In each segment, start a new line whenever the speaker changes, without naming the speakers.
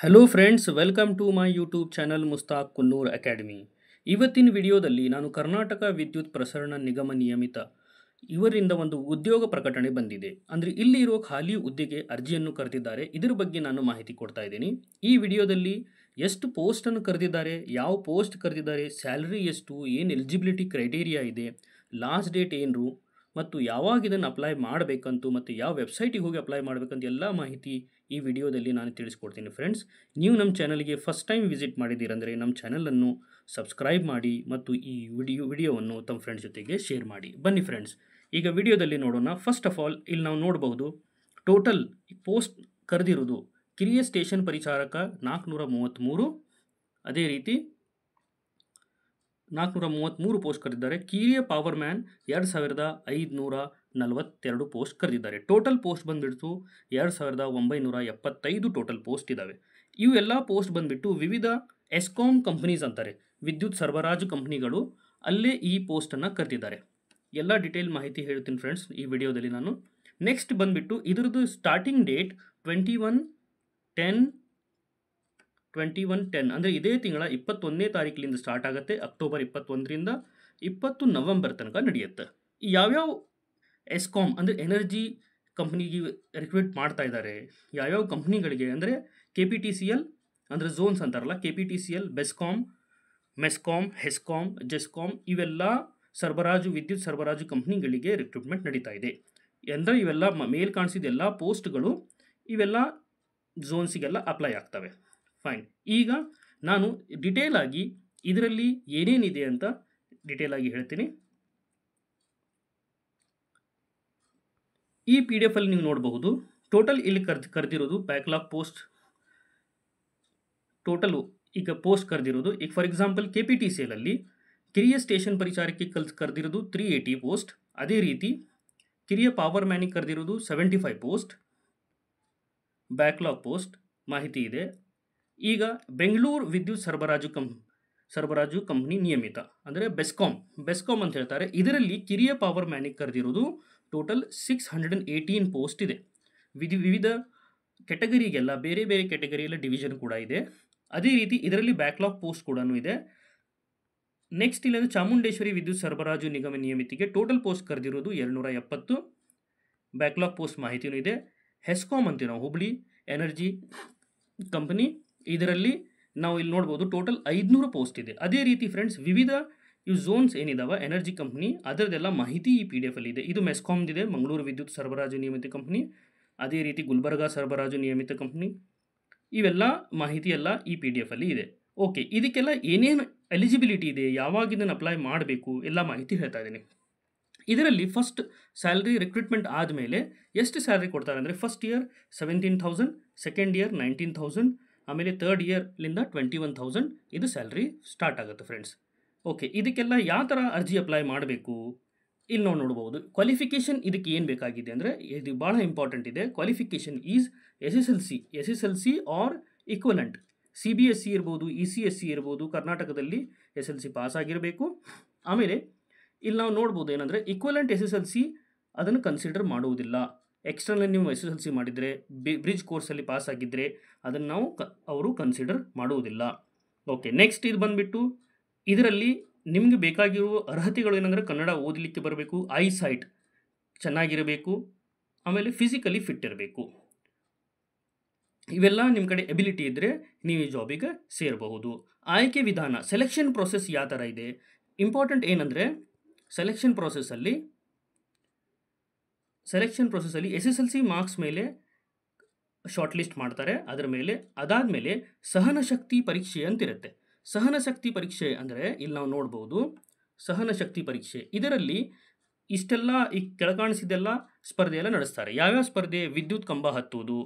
hello friends welcome to my YouTube channel Mustaq Kunnur academy ಇವತ್ತಿನ ವಿಡಿಯೋದಲ್ಲಿ ನಾನು ಕರ್ನಾಟಕ ವಿದ್ಯುತ್ ಪ್ರಸರಣ ನಿಗಮ ನಿಯಮಿತ ಇವರಿಂದ ಒಂದು ಉದ್ಯೋಗ ಪ್ರಕಟಣೆ ಬಂದಿದೆ ಅಂದರೆ ಇಲ್ಲಿ ಇರುವ ಖಾಲಿ ಹುದ್ದೆಗೆ ಅರ್ಜಿಯನ್ನು ಕರೆದಿದ್ದಾರೆ ಇದರ ಬಗ್ಗೆ ನಾನು ಮಾಹಿತಿ ಕೊಡ್ತಾ ಇದ್ದೀನಿ ಈ ವಿಡಿಯೋದಲ್ಲಿ ಎಷ್ಟು ಪೋಸ್ಟನ್ನು ಕರೆದಿದ್ದಾರೆ ಯಾವ ಪೋಸ್ಟ್ ಕರೆದಿದ್ದಾರೆ ಸ್ಯಾಲ್ರಿ ಎಷ್ಟು ಏನು ಎಲಿಜಿಬಿಲಿಟಿ ಕ್ರೈಟೀರಿಯಾ ಇದೆ ಲಾಸ್ಟ್ ಡೇಟ್ ಏನು ಮತ್ತು ಯಾವಾಗ ಇದನ್ನು ಅಪ್ಲೈ ಮಾಡಬೇಕಂತೂ ಮತ್ತು ಯಾವ ವೆಬ್ಸೈಟಿಗೆ ಹೋಗಿ ಅಪ್ಲೈ ಮಾಡಬೇಕಂತ ಎಲ್ಲ ಮಾಹಿತಿ ಈ ವಿಡಿಯೋದಲ್ಲಿ ನಾನು ತಿಳಿಸ್ಕೊಡ್ತೀನಿ ಫ್ರೆಂಡ್ಸ್ ನೀವು ನಮ್ಮ ಚಾನಲ್ಗೆ ಫಸ್ಟ್ ಟೈಮ್ ವಿಸಿಟ್ ಮಾಡಿದ್ದೀರಂದರೆ ನಮ್ಮ ಚಾನಲನ್ನು ಸಬ್ಸ್ಕ್ರೈಬ್ ಮಾಡಿ ಮತ್ತು ಈ ವಿಡಿಯೋ ವಿಡಿಯೋವನ್ನು ತಮ್ಮ ಫ್ರೆಂಡ್ಸ್ ಜೊತೆಗೆ ಶೇರ್ ಮಾಡಿ ಬನ್ನಿ ಫ್ರೆಂಡ್ಸ್ ಈಗ ವಿಡಿಯೋದಲ್ಲಿ ನೋಡೋಣ ಫಸ್ಟ್ ಆಫ್ ಆಲ್ ಇಲ್ಲಿ ನಾವು ನೋಡಬಹುದು ಟೋಟಲ್ ಪೋಸ್ಟ್ ಕರೆದಿರೋದು ಕಿರಿಯ ಸ್ಟೇಷನ್ ಪರಿಚಾರಕ ನಾಲ್ಕುನೂರ ಮೂವತ್ತ್ಮೂರು ಅದೇ ರೀತಿ ನಾಲ್ಕುನೂರ ಮೂವತ್ತ್ಮೂರು ಪೋಸ್ಟ್ ಕರೆದಿದ್ದಾರೆ ಕಿರಿಯ ಪವರ್ ಮ್ಯಾನ್ ಎರಡು ಸಾವಿರದ ಐದುನೂರ ನಲವತ್ತೆರಡು ಪೋಸ್ಟ್ ಕರೆದಿದ್ದಾರೆ ಟೋಟಲ್ ಪೋಸ್ಟ್ ಬಂದುಬಿಡ್ತು ಎರಡು ಸಾವಿರದ ಒಂಬೈನೂರ ಎಪ್ಪತ್ತೈದು ಟೋಟಲ್ ಪೋಸ್ಟ್ ಇದ್ದಾವೆ ಇವು ಎಲ್ಲ ಪೋಸ್ಟ್ ಬಂದುಬಿಟ್ಟು ವಿವಿಧ ಎಸ್ಕಾಮ್ ಕಂಪ್ನೀಸ್ ಅಂತಾರೆ ವಿದ್ಯುತ್ ಸರಬರಾಜು ಕಂಪ್ನಿಗಳು ಅಲ್ಲೇ ಈ ಪೋಸ್ಟನ್ನು ಕರೆದಿದ್ದಾರೆ ಎಲ್ಲ ಡಿಟೇಲ್ ಮಾಹಿತಿ ಹೇಳ್ತೀನಿ ಫ್ರೆಂಡ್ಸ್ ಈ ವಿಡಿಯೋದಲ್ಲಿ ನಾನು ನೆಕ್ಸ್ಟ್ ಬಂದುಬಿಟ್ಟು ಇದರದ್ದು starting date twenty one ten twenty one ten ಅಂದರೆ ಇದೇ ತಿಂಗಳ ಇಪ್ಪತ್ತೊಂದನೇ ತಾರೀಕಿನಿಂದ ಸ್ಟಾರ್ಟ್ ಆಗುತ್ತೆ ಅಕ್ಟೋಬರ್ ಇಪ್ಪತ್ತೊಂದರಿಂದ ಇಪ್ಪತ್ತು ನವೆಂಬರ್ ತನಕ ನಡೆಯುತ್ತೆ ಯಾವ್ಯಾವ ಎಸ್ಕಾಮ್ ಅಂದರೆ ಎನರ್ಜಿ ಕಂಪ್ನಿಗೆ ರಿಕ್ರೂಟ್ ಮಾಡ್ತಾ ಇದ್ದಾರೆ ಯಾವ್ಯಾವ ಕಂಪ್ನಿಗಳಿಗೆ ಅಂದರೆ K P T C L ಅಂದರೆ ಝೋನ್ಸ್ ಅಂತಾರಲ್ಲ K P T C L BESCOM MESCOM HESCOM GESCOM ಇವೆಲ್ಲ ಸರಬರಾಜು ವಿದ್ಯುತ್ ಸರಬರಾಜು ಕಂಪ್ನಿಗಳಿಗೆ ರಿಕ್ರೂಟ್ಮೆಂಟ್ ನಡೀತಾ ಇದೆ ಅಂದರೆ ಇವೆಲ್ಲ ಮೇಲ್ ಕಾಣಿಸಿದ ಎಲ್ಲ ಪೋಸ್ಟ್ಗಳು ಇವೆಲ್ಲ ಝೋನ್ಸಿಗೆಲ್ಲ ಅಪ್ಲೈ ಆಗ್ತವೆ ಫೈನ್ ಈಗ ನಾನು ಡಿಟೇಲ್ ಆಗಿ ಇದರಲ್ಲಿ ಏನೇನಿದೆ ಅಂತ ಡಿಟೇಲ್ ಆಗಿ ಹೇಳ್ತೀನಿ ಈ ಪಿ ಡಿ ಎಫಲ್ಲಿ ನೀವು ನೋಡಬಹುದು ಟೋಟಲ್ ಇಲ್ಲಿ ಕರ್ ಕರೆದಿರೋದು ಬ್ಯಾಕ್ಲಾಗ್ ಪೋಸ್ಟ್ ಟೋಟಲು ಈಗ ಪೋಸ್ಟ್ ಕರೆದಿರೋದು ಈಗ for example K P T ಎಲ್ಲಲ್ಲಿ ಕಿರಿಯ ಸ್ಟೇಷನ್ ಪರಿಚಾರಕ್ಕೆ ಕಲ್ ಕರೆದಿರೋದು ತ್ರೀ ಏಯ್ಟಿ ಪೋಸ್ಟ್ ಅದೇ ರೀತಿ ಕಿರಿಯ ಪವರ್ ಮ್ಯಾನಿಗೆ ಕರೆದಿರೋದು seventy five post backlog post ಮಾಹಿತಿ ಇದೆ ಈಗ ಬೆಂಗಳೂರು ವಿದ್ಯುತ್ ಸರಬರಾಜು ಕಂಪ್ ಸರಬರಾಜು ಕಂಪ್ನಿ ನಿಯಮಿತ ಅಂದರೆ ಬೆಸ್ಕಾಮ್ ಬೆಸ್ಕಾಮ್ ಅಂತ ಹೇಳ್ತಾರೆ ಇದರಲ್ಲಿ ಕಿರಿಯ ಪವರ್ ಮ್ಯಾನಿಗ್ ಕರೆದಿರೋದು total six hundred and eighteen post ಇದೆ ವಿಧಿ ವಿವಿಧ ಕೆಟಗರಿಗೆಲ್ಲ ಬೇರೆ ಬೇರೆ ಕೆಟಗರಿಯಲ್ಲ ಡಿವಿಷನ್ ಕೂಡ ಇದೆ ಅದೇ ರೀತಿ ಇದರಲ್ಲಿ ಬ್ಯಾಕ್ಲಾಗ್ ಪೋಸ್ಟ್ ಕೂಡ ಇದೆ ನೆಕ್ಸ್ಟ್ ಇಲ್ಲಂದರೆ ಚಾಮುಂಡೇಶ್ವರಿ ವಿದ್ಯುತ್ ಸರಬರಾಜು ನಿಗಮ ನಿಯಮಿತಿಗೆ ಟೋಟಲ್ ಪೋಸ್ಟ್ ಕರೆದಿರೋದು ಎರಡುನೂರ ಎಪ್ಪತ್ತು ಬ್ಯಾಕ್ಲಾಗ್ ಪೋಸ್ಟ್ ಮಾಹಿತಿಯೂ ಇದೆ ಹೆಸ್ಕಾಮ್ ಅಂತೀವಿ ನಾವು ಹುಬ್ಳಿ ಎನರ್ಜಿ ಕಂಪನಿ ಇದರಲ್ಲಿ ನಾವು ಇಲ್ಲಿ ನೋಡ್ಬೋದು ಟೋಟಲ್ ಐದುನೂರು ಪೋಸ್ಟ್ ಇದೆ ಅದೇ ರೀತಿ ಫ್ರೆಂಡ್ಸ್ ವಿವಿಧ ಇವು ಝೋನ್ಸ್ ಏನಿದಾವೆ ಎನರ್ಜಿ ಕಂಪ್ನಿ ಅದರದೆಲ್ಲ ಮಾಹಿತಿ ಈ ಪಿ ಡಿ ಅಲ್ಲಿ ಇದೆ ಇದು ಮೆಸ್ಕಾಮ್ದಿದೆ ಮಂಗಳೂರು ವಿದ್ಯುತ್ ಸರಬರಾಜು ನಿಯಮಿತ ಕಂಪ್ನಿ ಅದೇ ರೀತಿ ಗುಲ್ಬರ್ಗಾ ಸರಬರಾಜು ನಿಯಮಿತ ಕಂಪ್ನಿ ಇವೆಲ್ಲ ಮಾಹಿತಿ ಎಲ್ಲ ಈ ಪಿ ಡಿ ಅಲ್ಲಿ ಇದೆ ಓಕೆ ಇದಕ್ಕೆಲ್ಲ ಏನೇನು ಎಲಿಜಿಬಿಲಿಟಿ ಇದೆ ಯಾವಾಗ ಇದನ್ನು ಅಪ್ಲೈ ಮಾಡಬೇಕು ಎಲ್ಲ ಮಾಹಿತಿ ಹೇಳ್ತಾ ಇದ್ದೀನಿ ಇದರಲ್ಲಿ ಫಸ್ಟ್ ಸ್ಯಾಲ್ರಿ ರಿಕ್ರೂಟ್ಮೆಂಟ್ ಆದಮೇಲೆ ಎಷ್ಟು ಸ್ಯಾಲ್ರಿ ಕೊಡ್ತಾರೆ ಅಂದರೆ first year seventeen thousand second year nineteen thousand ಆಮೇಲೆ ತರ್ಡ್ ಇಯರ್ಲಿಂದ ಟ್ವೆಂಟಿ ಒನ್ ಥೌಸಂಡ್ ಇದು ಸ್ಯಾಲ್ರಿ ಸ್ಟಾರ್ಟ್ ಆಗುತ್ತೆ ಫ್ರೆಂಡ್ಸ್ ಓಕೆ ಇದಕ್ಕೆಲ್ಲ ಯಾವ ಥರ ಅರ್ಜಿ ಅಪ್ಲೈ ಮಾಡಬೇಕು ಇಲ್ಲಿ ನಾವು ನೋಡ್ಬೋದು ಕ್ವಾಲಿಫಿಕೇಷನ್ ಇದಕ್ಕೆ ಏನು ಬೇಕಾಗಿದೆ ಅಂದರೆ ಇದು ಭಾಳ ಇಂಪಾರ್ಟೆಂಟ್ ಇದೆ qualification is S S L C S S L C or equivalent C B S C ಇರ್ಬೋದು ಇ ಸಿ ಎಸ್ ಸಿ ಇರ್ಬೋದು ಕರ್ನಾಟಕದಲ್ಲಿ ಎಸ್ ಎಲ್ ಸಿ ಪಾಸ್ ಆಗಿರಬೇಕು ಆಮೇಲೆ ಇಲ್ಲಿ ನಾವು ನೋಡ್ಬೋದು ಏನಂದರೆ equivalent S S L C ಅದನ್ನು ಕನ್ಸಿಡರ್ ಮಾಡುವುದಿಲ್ಲ ಎಕ್ಸ್ಟರ್ನಲ್ಲಿ ನೀವು ಎಸ್ ಎಸ್ ಎಲ್ ಸಿ ಮಾಡಿದರೆ ಬಿ ಕೋರ್ಸಲ್ಲಿ ಪಾಸ್ ಆಗಿದ್ದರೆ ಅದನ್ನು ನಾವು ಕ ಅವರು ಕನ್ಸಿಡರ್ ಮಾಡುವುದಿಲ್ಲ ಓಕೆ ನೆಕ್ಸ್ಟ್ ಇದು ಬಂದುಬಿಟ್ಟು ಇದರಲ್ಲಿ ನಿಮಗೆ ಬೇಕಾಗಿರುವ ಅರ್ಹತೆಗಳು ಏನಂದರೆ ಕನ್ನಡ ಓದಲಿಕ್ಕೆ ಬರಬೇಕು ಐ ಸೈಟ್ ಚೆನ್ನಾಗಿರಬೇಕು ಆಮೇಲೆ ಫಿಸಿಕಲಿ ಫಿಟ್ ಇರಬೇಕು ಇವೆಲ್ಲ ನಿಮ್ಮ ಕಡೆ ಎಬಿಲಿಟಿ ಇದ್ದರೆ ನೀವು ಈ ಜಾಬಿಗೆ ಸೇರಬಹುದು ಆಯ್ಕೆ ವಿಧಾನ ಸೆಲೆಕ್ಷನ್ ಪ್ರೋಸೆಸ್ ಯಾವ ಥರ ಇದೆ ಇಂಪಾರ್ಟೆಂಟ್ ಏನಂದರೆ ಸೆಲೆಕ್ಷನ್ ಪ್ರೋಸೆಸ್ಸಲ್ಲಿ ಸೆಲೆಕ್ಷನ್ ಪ್ರೊಸೆಸಲ್ಲಿ S S L C marks ಮೇಲೆ ಶಾರ್ಟ್ ಲಿಸ್ಟ್ ಮಾಡ್ತಾರೆ ಅದರ ಮೇಲೆ ಅದಾದ ಮೇಲೆ ಸಹನಶಕ್ತಿ ಪರೀಕ್ಷೆ ಅಂತಿರುತ್ತೆ ಸಹನಶಕ್ತಿ ಪರೀಕ್ಷೆ ಅಂದರೆ ಇಲ್ಲಿ ನಾವು ನೋಡ್ಬೋದು ಸಹನಶಕ್ತಿ ಪರೀಕ್ಷೆ ಇದರಲ್ಲಿ ಇಷ್ಟೆಲ್ಲ ಈ ಕೆಳಕಾಣಿಸಿದ್ದೆಲ್ಲ ಸ್ಪರ್ಧೆಯೆಲ್ಲ ನಡೆಸ್ತಾರೆ ಯಾವ್ಯಾವ ಸ್ಪರ್ಧೆ ವಿದ್ಯುತ್ ಕಂಬ ಹತ್ತುವುದು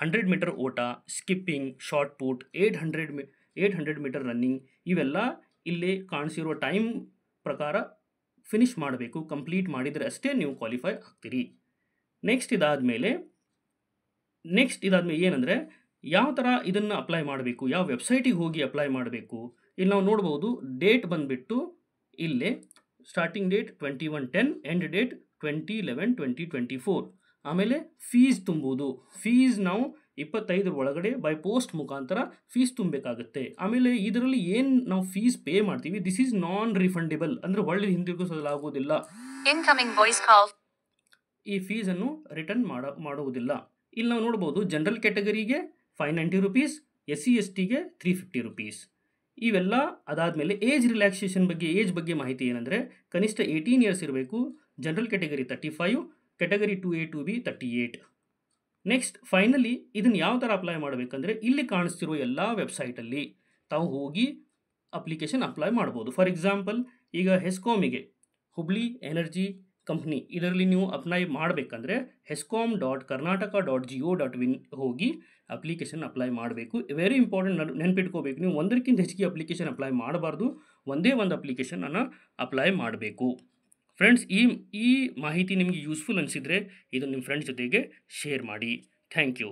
ಹಂಡ್ರೆಡ್ ಮೀಟರ್ ಓಟ skipping shot put eight hundred ಮಿ ಏಟ್ ಹಂಡ್ರೆಡ್ ಮೀಟರ್ ರನ್ನಿಂಗ್ ಇವೆಲ್ಲ ಇಲ್ಲಿ ಕಾಣಿಸಿರೋ ಟೈಮ್ ಪ್ರಕಾರ ಫಿನಿಷ್ ಮಾಡಬೇಕು ಕಂಪ್ಲೀಟ್ ಮಾಡಿದರೆ ಅಷ್ಟೇ ನೀವು ಕ್ವಾಲಿಫೈ ಆಗ್ತೀರಿ ನೆಕ್ಸ್ಟ್ ಮೇಲೆ ನೆಕ್ಸ್ಟ್ ಇದಾದಮೇಲೆ ಏನಂದರೆ ಯಾವ ಥರ ಇದನ್ನು ಅಪ್ಲೈ ಮಾಡಬೇಕು ಯಾವ ವೆಬ್ಸೈಟಿಗೆ ಹೋಗಿ ಅಪ್ಲೈ ಮಾಡಬೇಕು ಇಲ್ಲಿ ನಾವು ನೋಡ್ಬೋದು ಡೇಟ್ ಬಂದುಬಿಟ್ಟು ಇಲ್ಲೇ starting date twenty one ten end date twenty eleven twenty twenty four ಆಮೇಲೆ ಫೀಸ್ ತುಂಬೋದು ಫೀಸ್ ನಾವು ಇಪ್ಪತ್ತೈದರ ಒಳಗಡೆ ಬೈ ಪೋಸ್ಟ್ ಮುಖಾಂತರ ಫೀಸ್ ತುಂಬಬೇಕಾಗುತ್ತೆ ಆಮೇಲೆ ಇದರಲ್ಲಿ ಏನು ನಾವು ಫೀಸ್ ಪೇ ಮಾಡ್ತೀವಿ ದಿಸ್ ಈಸ್ ನಾನ್ ರಿಫಂಡೇಬಲ್ ಅಂದರೆ ಒಳ್ಳೆ ಹಿಂದಿರುಗಿಸಲಾಗುವುದಿಲ್ಲ ಇನ್ಕಮಿಂಗ್ ವಾಯ್ಸ್ ಕಾಲ್ ಈ ಫೀಸನ್ನು ರಿಟರ್ನ್ ಮಾಡ ಮಾಡುವುದಿಲ್ಲ ಇಲ್ಲಿ ನಾವು ನೋಡ್ಬೋದು ಜನರಲ್ ಕ್ಯಾಟಗರಿಗೆ five ninety rupees S C S ಟಿಗೆ ತ್ರೀ ಫಿಫ್ಟಿ ರುಪೀಸ್ ಇವೆಲ್ಲ ಅದಾದಮೇಲೆ ಏಜ್ ರಿಲ್ಯಾಕ್ಸೇಷನ್ ಬಗ್ಗೆ ಏಜ್ ಬಗ್ಗೆ ಮಾಹಿತಿ ಏನಂದರೆ ಕನಿಷ್ಠ ಏಯ್ಟೀನ್ ಇಯರ್ಸ್ ಇರಬೇಕು general category thirty five category two A two B thirty eight next finally ಇದನ್ನು ಯಾವ ಥರ ಅಪ್ಲೈ ಮಾಡಬೇಕಂದ್ರೆ ಇಲ್ಲಿ ಕಾಣಿಸ್ತಿರೋ ಎಲ್ಲ ವೆಬ್ಸೈಟಲ್ಲಿ ತಾವು ಹೋಗಿ ಅಪ್ಲಿಕೇಶನ್ ಅಪ್ಲೈ ಮಾಡ್ಬೋದು ಫಾರ್ ಎಕ್ಸಾಂಪಲ್ ಈಗ ಹೆಸ್ಕಾಮಿಗೆ ಹುಬ್ಳಿ ಎನರ್ಜಿ ಕಂಪ್ನಿ ಇದರಲ್ಲಿ ನೀವು ಅಪ್ಲೈ ಮಾಡಬೇಕಂದ್ರೆ HESCOM dot Karnataka dot geo dot in ಹೋಗಿ ಅಪ್ಲಿಕೇಶನ್ ಅಪ್ಲೈ ಮಾಡಬೇಕು ವೆರಿ ಇಂಪಾರ್ಟೆಂಟ್ ನೆನ್ಪಿಟ್ಕೋಬೇಕು ನೀವು ಒಂದಕ್ಕಿಂತ ಹೆಚ್ಚಿಗೆ ಅಪ್ಲಿಕೇಶನ್ ಅಪ್ಲೈ ಮಾಡಬಾರ್ದು ಒಂದೇ ಒಂದು ಅಪ್ಲಿಕೇಶನನ್ನು ಅಪ್ಲೈ ಮಾಡಬೇಕು ಫ್ರೆಂಡ್ಸ್ ಈ ಈ ಮಾಹಿತಿ ನಿಮಗೆ ಯೂಸ್ಫುಲ್ ಅನಿಸಿದರೆ ಇದು ನಿಮ್ಮ ಫ್ರೆಂಡ್ಸ್ ಜೊತೆಗೆ ಶೇರ್ ಮಾಡಿ ಥ್ಯಾಂಕ್ ಯು